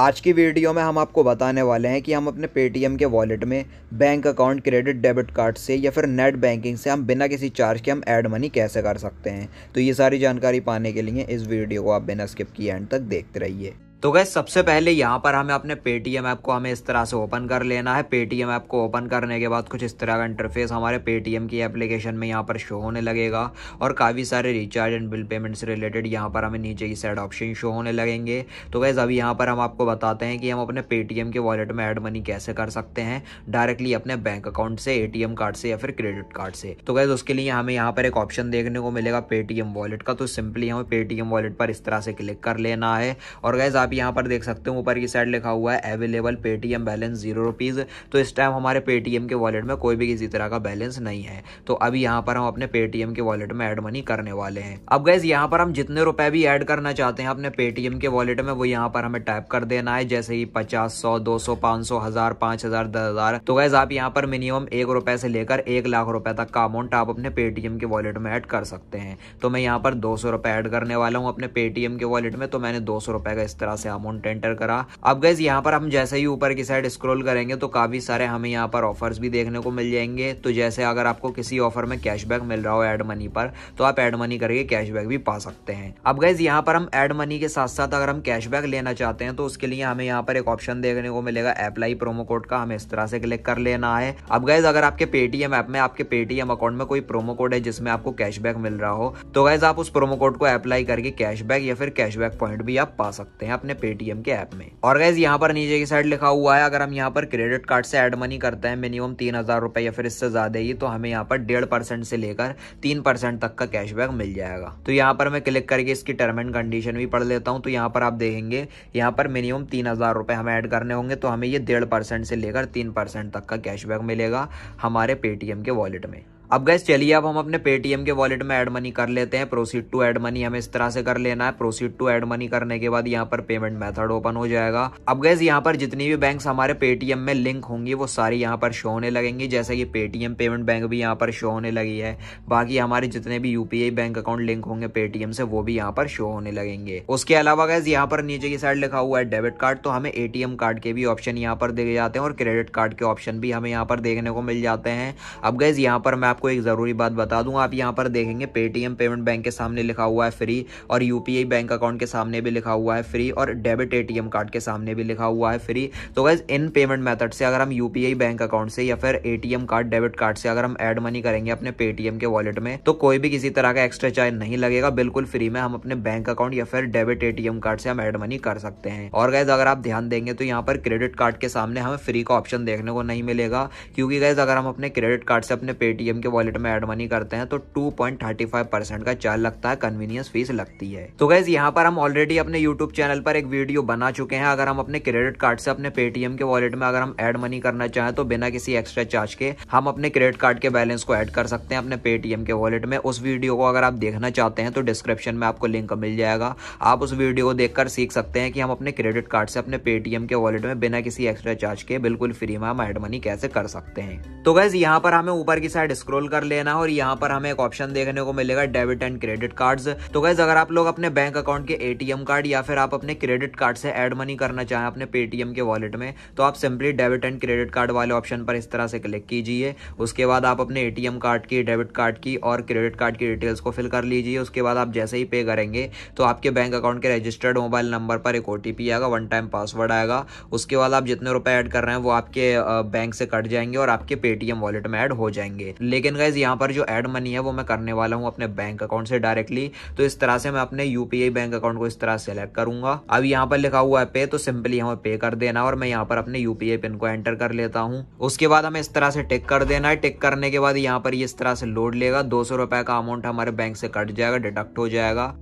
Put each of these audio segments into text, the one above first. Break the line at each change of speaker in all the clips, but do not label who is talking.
आज की वीडियो में हम आपको बताने वाले हैं कि हम अपने पेटीएम के वॉलेट में bank account credit debit card से या फिर नेट बैंकिंग से हम बिना किसी चार्ज के हम ऐड मनी कैसे कर सकते हैं तो ये सारी जानकारी पाने के लिए इस वीडियो को आप बिना स्किप किए एंड तक देखते रहिए तो गए सबसे पहले यहाँ पर हमें अपने पेटीएम ऐप को हमें इस तरह से ओपन कर लेना है पेटीएम ऐप को ओपन करने के बाद कुछ इस तरह का इंटरफेस हमारे पेटीएम की एप्लीकेशन में यहाँ पर शो होने लगेगा और काफ़ी सारे रिचार्ज एंड बिल पेमेंट से रिलेटेड यहाँ पर हमें नीचे की साइड ऑप्शन शो होने लगेंगे तो गैस अभी यहाँ पर हम आपको बताते हैं कि हम अपने पेटीएम के वॉलेट में एड मनी कैसे कर सकते हैं डायरेक्टली अपने बैंक अकाउंट से ए कार्ड से या फिर क्रेडिट कार्ड से तो गैस उसके लिए हमें यहाँ पर एक ऑप्शन देखने को मिलेगा पेटीएम वॉलेट का तो सिंपली हमें पेटीएम वॉलेट पर इस तरह से क्लिक कर लेना है और गैज आप आप यहाँ पर देख सकते हो ऊपर की साइड लिखा हुआ है available Paytm balance zero rupees तो इस टाइम हमारे पेटीएम के वॉलेट में कोई भी किसी तरह का बैलेंस नहीं है तो अभी यहाँ पर हम अपने पेटीएम के वॉलेट में एड मनी करने वाले हैं अब गैस यहाँ पर हम जितने रुपए भी ऐड करना चाहते हैं अपने पेटीएम के वॉलेट में वो यहाँ पर हमें टाइप कर देना है जैसे ही पचास सौ दो सौ पांच सौ हजार पांच हजार दस हजार तो गैस आप यहाँ पर मिनिमम एक रुपए से लेकर एक लाख रुपए तक का अमाउंट आप अपने पेटीएम के वॉलेट में ऐड कर सकते हैं तो मैं यहाँ पर दो सौ रुपए एड करने वाला हूँ अपने पेटीएम के वॉलेट में तो मैंने दो सौ रुपए का इस तरह से अमाउंट एंटर करा अब गैस यहाँ पर हम जैसे ही ऊपर की साइड स्क्रोल करेंगे तो काफी सारे हमें यहाँ पर ऑफर्स भी देखने को मिल जाएंगे तो जैसे अगर आपको किसी ऑफर में कैशबैक मिल रहा हो एड मनी पर तो आप एड मनी करके कैशबैक भी पा सकते हैं अब गैस यहाँ पर हम एड मनी के साथ साथ अगर हम कैशबैक लेना चाहते हैं तो उसके लिए हमें यहाँ पर एक ऑप्शन देखने को मिलेगा अप्लाई प्रोमो कोड का हमें इस तरह से क्लिक कर लेना है अब गैस अगर आपके पेटीएम ऐप में आपके पेटीएम अकाउंट में कोई प्रोमो कोड है जिसमें आपको कैशबैक मिल रहा हो तो गैस आप उस प्रोमो कोड को अप्लाई करके कैशबैक या फिर कैशबैक पॉइंट भी आप पा सकते हैं अपने अपने पेटीएम के ऐप में और गैस यहाँ पर नीचे की साइड लिखा हुआ है अगर हम यहाँ पर क्रेडिट कार्ड से एड मनी करते हैं मिनिमम तीन हजार रुपए या फिर इससे ज्यादा ही तो हमें यहाँ पर डेढ़ परसेंट से लेकर तीन परसेंट तक का कैशबैक मिल जाएगा तो यहाँ पर मैं क्लिक करके इसकी टर्म एंड कंडीशन भी पढ़ लेता हूँ तो यहाँ पर आप देखेंगे यहाँ पर मिनिमम तीन हजार रुपए हमें ऐड करने होंगे तो हमें ये डेढ़ परसेंट से लेकर तीन परसेंट तक का कैशबैक मिलेगा हमारे पेटीएम के वॉलेट में अब गैस चलिए अब हम अपने पेटीएम के वॉलेट में एड मनी कर लेते हैं प्रोसीड टू एड मनी हमें इस तरह से कर लेना है प्रोसीड टू एड मनी करने के बाद यहाँ पर पेमेंट मेथड ओपन हो जाएगा अब गैस यहाँ पर जितनी भी बैंक हमारे पेटीएम में लिंक होंगी वो सारी यहाँ पर शो होने लगेंगी जैसे कि पेटीएम पेमेंट बैंक भी यहाँ पर शो होने लगी है बाकी हमारे जितने भी यूपीआई बैंक अकाउंट लिंक होंगे पेटीएम से वो भी यहाँ पर शो होने लगेंगे उसके अलावा गैस यहाँ पर नीचे की साइड लिखा हुआ है डेबिट कार्ड तो हमें एटीएम कार्ड के भी ऑप्शन यहाँ पर देखे जाते हैं और क्रेडिट कार्ड के ऑप्शन भी हमें यहाँ पर देखने को मिल जाते हैं अब गैस यहाँ पर मैं आपको एक ज़रूरी बात बता दूं आप यहाँ पर देखेंगे पेटीएम पेमेंट बैंक के सामने लिखा हुआ है फ्री और यूपीआई बैंक अकाउंट के सामने भी लिखा हुआ है फ्री और डेबिट एटीएम कार्ड के सामने भी लिखा हुआ है फ्री तो गैस इन पेमेंट मैथड से अगर हम यूपीआई बैंक अकाउंट से या फिर एटीएम कार्ड डेबिट कार्ड से अगर हम एड मनी करेंगे अपने पेटीएम के वॉलेट में तो कोई भी किसी तरह का एक्स्ट्रा चार्ज नहीं लगेगा बिल्कुल फ्री में हम अपने बैंक अकाउंट या फिर डेबिट एटीएम कार्ड से हम एड मनी कर सकते हैं और गैस अगर आप ध्यान देंगे तो यहाँ पर क्रेडिट कार्ड के सामने हमें फ्री का ऑप्शन देखने को नहीं मिलेगा क्योंकि गैस अगर हम अपने क्रेडिट कार्ड से अपने पेटीएम के वॉलेट में एड मनी करते हैं तो टू का चार्ज लगता है कन्वीनियंस फीस लगती है तो गैस यहाँ पर हम ऑलरेडी अपने यूट्यूब चैनल पर एक वीडियो बना चुके हैं अगर हम अपने क्रेडिट कार्ड से अपने पेटीएम के वॉलेट में अगर हम एड मनी करना चाहें तो बिना किसी एक्स्ट्रा चार्ज के हम अपने क्रेडिट कार्ड के बैलेंस को एड कर सकते हैं अपने पेटीएम के वॉलेट में उस वीडियो को अगर आप देखना चाहते हैं तो डिस्क्रिप्शन में आपको लिंक मिल जाएगा आप उस वीडियो को देखकर सीख सकते हैं कि हम अपने क्रेडिट कार्ड से अपने पेटीएम के वॉलेट में बिना किसी एक्स्ट्रा चार्ज के बिल्कुल फ्री में हम एड मनी कैसे कर सकते हैं तो गैस यहाँ पर हमें ऊपर की साइड स्क्रोल स्क्रॉल कर लेना और यहाँ पर हमें एक ऑप्शन देखने को मिलेगा डेबिट एंड क्रेडिट कार्ड्स तो गैस अगर आप लोग अपने बैंक अकाउंट के एटीएम कार्ड या फिर आप अपने क्रेडिट कार्ड से एड मनी करना चाहें अपने पेटीएम के वॉलेट में तो आप simply debit and credit card वाले ऑप्शन पर इस तरह से क्लिक कीजिए उसके बाद आप अपने एटीएम कार्ड की डेबिट कार्ड की और क्रेडिट कार्ड की डिटेल्स को फिल कर लीजिए उसके बाद आप जैसे ही पे करेंगे तो आपके बैंक अकाउंट के रजिस्टर्ड मोबाइल नंबर पर एक ओटीपी आएगा वन टाइम पासवर्ड आएगा उसके बाद आप जितने रुपए ऐड कर रहे हैं वो आपके बैंक से कट जाएंगे और आपके पेटीएम वॉलेट में ऐड हो जाएंगे लेकिन लेकिन गाइज यहाँ पर जो एड मनी है वो मैं करने वाला हूँ अपने बैंक अकाउंट से डायरेक्टली तो इस तरह से मैं अपने यूपीआई बैंक अकाउंट को इस तरह सेलेक्ट करूंगा अब यहाँ पर लिखा हुआ है तो पे तो सिंपली हमें पे कर देना और मैं यहाँ पर अपने यूपीआई पिन को एंटर कर लेता हूँ उसके बाद हमें इस तरह से टिक कर देना है टिक करने के बाद यहाँ पर इस तरह से लोड लेगा दो का अमाउंट हमारे बैंक से कट जाएगा डिडक्ट हो जाएगा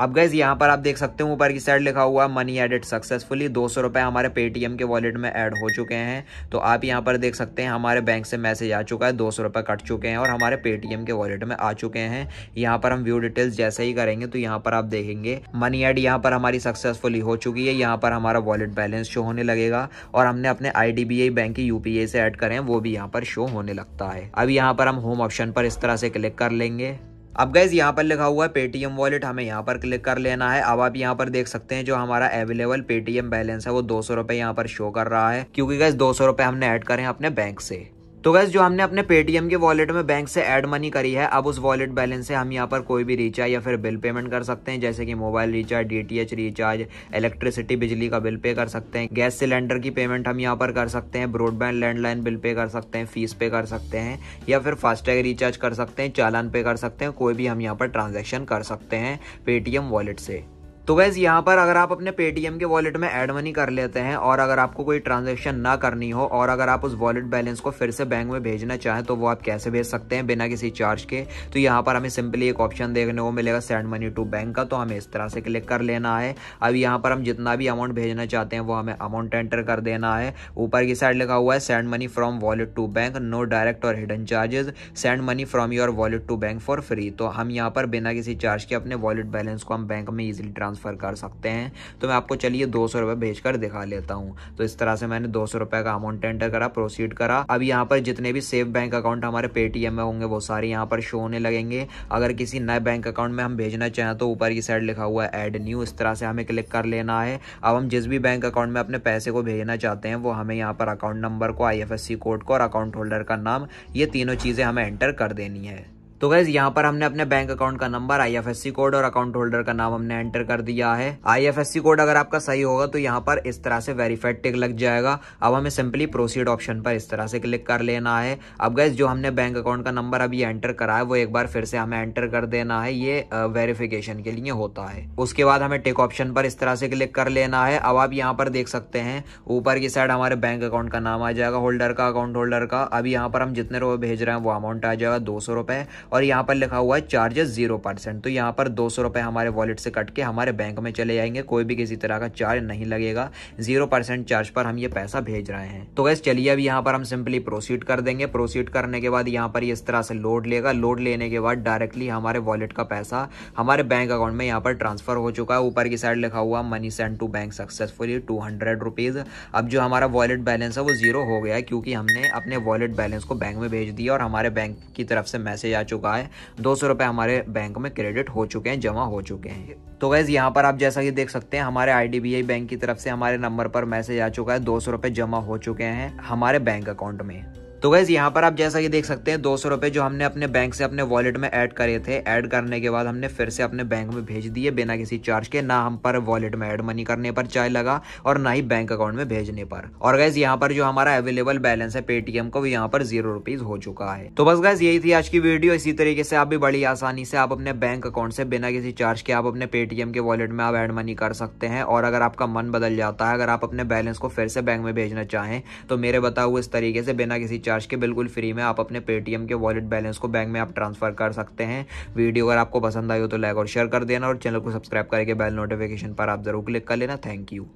अब गैस यहाँ पर आप देख सकते हो ऊपर की साइड लिखा हुआ मनी एडिट सक्सेसफुली दो सौ रुपये हमारे पेटीएम के वॉलेट में ऐड हो चुके हैं तो आप यहाँ पर देख सकते हैं हमारे बैंक से मैसेज आ चुका है दो सौ रुपये कट चुके हैं और हमारे पेटीएम के वॉलेट में आ चुके हैं यहाँ पर हम व्यू डिटेल्स जैसे ही करेंगे तो यहाँ पर आप देखेंगे मनी एड यहाँ पर हमारी सक्सेसफुली हो चुकी है यहाँ पर हमारा वॉलेट बैलेंस शो होने लगेगा और हमने अपने आई बैंक की यू से ऐड करें वो भी यहाँ पर शो होने लगता है अब यहाँ पर हम होम ऑप्शन पर इस तरह से क्लिक कर लेंगे अब गैस यहाँ पर लिखा हुआ है पेटीएम वॉलेट हमें यहाँ पर क्लिक कर लेना है अब आप यहाँ पर देख सकते हैं जो हमारा अवेलेबल पेटीएम बैलेंस है वो दो सौ रुपए यहाँ पर शो कर रहा है क्योंकि गैस दो सौ रुपए हमने ऐड करे हैं अपने बैंक से तो गैस जो हमने अपने पेटीएम के वॉलेट में बैंक से ऐड मनी करी है अब उस वॉलेट बैलेंस से हम यहाँ पर कोई भी रिचार्ज या फिर बिल पेमेंट कर सकते हैं जैसे कि mobile recharge DTH recharge electricity बिजली का बिल पे कर सकते हैं गैस सिलेंडर की पेमेंट हम यहाँ पर कर सकते हैं ब्रॉडबैंड लैंडलाइन बिल पे कर सकते हैं फीस पे कर सकते हैं या फिर फास्टैग रिचार्ज कर सकते हैं चालान पे कर सकते हैं कोई भी हम यहाँ पर ट्रांजेक्शन कर सकते हैं पेटीएम वॉलेट से तो वैस यहाँ पर अगर आप अपने पेटीएम के वॉलेट में एड मनी कर लेते हैं और अगर आपको कोई ट्रांजेक्शन ना करनी हो और अगर आप उस वॉलेट बैलेंस को फिर से बैंक में भेजना चाहें तो वो आप कैसे भेज सकते हैं बिना किसी चार्ज के तो यहाँ पर हमें सिंपली एक ऑप्शन देखने को मिलेगा सेंड मनी टू बैंक का तो हमें इस तरह से क्लिक कर लेना है अब यहाँ पर हम जितना भी अमाउंट भेजना चाहते हैं वो हमें अमाउंट एंटर कर देना है ऊपर की साइड लिखा हुआ है send money from wallet to bank no direct और hidden charges send money from your wallet to bank for free तो हम यहाँ पर बिना किसी चार्ज के अपने वॉलेट बैलेंस को हम बैंक में इजिली ट्रांसफर ट्रांसफ़र कर सकते हैं तो मैं आपको चलिए दो सौ रुपये भेज कर दिखा लेता हूँ तो इस तरह से मैंने दो सौ रुपये का अमाउंट एंटर करा प्रोसीड करा अब यहाँ पर जितने भी सेव बैंक अकाउंट हमारे पेटीएम में होंगे वो सारे यहाँ पर शो होने लगेंगे अगर किसी नए बैंक अकाउंट में हम भेजना चाहें तो ऊपर की साइड लिखा हुआ है एड न्यू इस तरह से हमें क्लिक कर लेना है अब हम जिस भी बैंक अकाउंट में अपने पैसे को भेजना चाहते हैं वो हमें यहाँ पर अकाउंट नंबर को आई कोड को और अकाउंट होल्डर का नाम ये तीनों चीज़ें हमें एंटर कर देनी है तो गैस यहाँ पर हमने अपने बैंक अकाउंट का नंबर आईएफएससी कोड और अकाउंट होल्डर का नाम हमने एंटर कर दिया है आईएफएससी कोड अगर आपका सही होगा तो यहाँ पर इस तरह से वेरीफाइड टिक लग जाएगा अब हमें सिंपली प्रोसीड ऑप्शन पर इस तरह से क्लिक कर लेना है अब गैस जो हमने बैंक अकाउंट का नंबर अभी एंटर करा है वो एक बार फिर से हमें एंटर कर देना है ये वेरिफिकेशन के लिए होता है उसके बाद हमें टिक ऑप्शन पर इस तरह से क्लिक कर लेना है अब आप यहाँ पर देख सकते हैं ऊपर की साइड हमारे बैंक अकाउंट का नाम आ जाएगा होल्डर का अकाउंट होल्डर का अभी यहाँ पर हम जितने रुपए भेज रहे हैं वो अमाउंट आ जाएगा दो सौ रुपए और यहाँ पर लिखा हुआ है चार्जेस जीरो परसेंट तो यहाँ पर दो सौ रुपये हमारे वॉलेट से कट के हमारे बैंक में चले जाएंगे कोई भी किसी तरह का चार्ज नहीं लगेगा जीरो परसेंट चार्ज पर हम ये पैसा भेज रहे हैं तो गैस चलिए अब यहाँ पर हम सिंपली प्रोसीड कर देंगे प्रोसीड करने के बाद यहाँ पर इस तरह से लोड लेगा लोड लेने के बाद डायरेक्टली हमारे वॉलेट का पैसा हमारे बैंक अकाउंट में यहाँ पर ट्रांसफर हो चुका है ऊपर की साइड लिखा हुआ money send to bank successfully two hundred rupees अब जो हमारा वॉलेट बैलेंस है वो जीरो हो गया है क्योंकि हमने अपने वॉलेट बैलेंस को बैंक में भेज दिया और हमारे बैंक की तरफ से मैसेज आ चुका चुका है दो सौ रुपये हमारे बैंक में क्रेडिट हो चुके हैं जमा हो चुके हैं तो गैज़ यहाँ पर आप जैसा कि देख सकते हैं हमारे आई बैंक की तरफ से हमारे नंबर पर मैसेज आ चुका है दो सौ रुपये जमा हो चुके हैं हमारे बैंक अकाउंट में तो गैस यहाँ पर आप जैसा कि देख सकते हैं दो सौ रुपये जो हमने अपने बैंक से अपने वॉलेट में ऐड करे थे ऐड करने के बाद हमने फिर से अपने बैंक में भेज दिए बिना किसी चार्ज के ना हम पर वॉलेट में ऐड मनी करने पर चार्ज लगा और ना ही बैंक अकाउंट में भेजने पर और गैस यहाँ पर जो हमारा अवेलेबल बैलेंस है पेटीएम का वो यहाँ पर जीरो रुपीज हो चुका है तो बस गैस यही थी आज की वीडियो इसी तरीके से आप भी बड़ी आसानी से आप अपने बैंक अकाउंट से बिना किसी चार्ज के आप अपने पेटीएम के वॉलेट में आप एड मनी कर सकते हैं और अगर आपका मन बदल जाता है अगर आप अपने बैलेंस को फिर से बैंक में भेजना चाहें तो मेरे बताओ इस तरीके से बिना किसी रिचार्ज के बिल्कुल फ्री में आप अपने पेटीएम के वॉलेट बैलेंस को बैंक में आप ट्रांसफर कर सकते हैं वीडियो अगर आपको पसंद आई हो तो लाइक और शेयर कर देना और चैनल को सब्सक्राइब करके बेल नोटिफिकेशन पर आप जरूर क्लिक कर लेना थैंक यू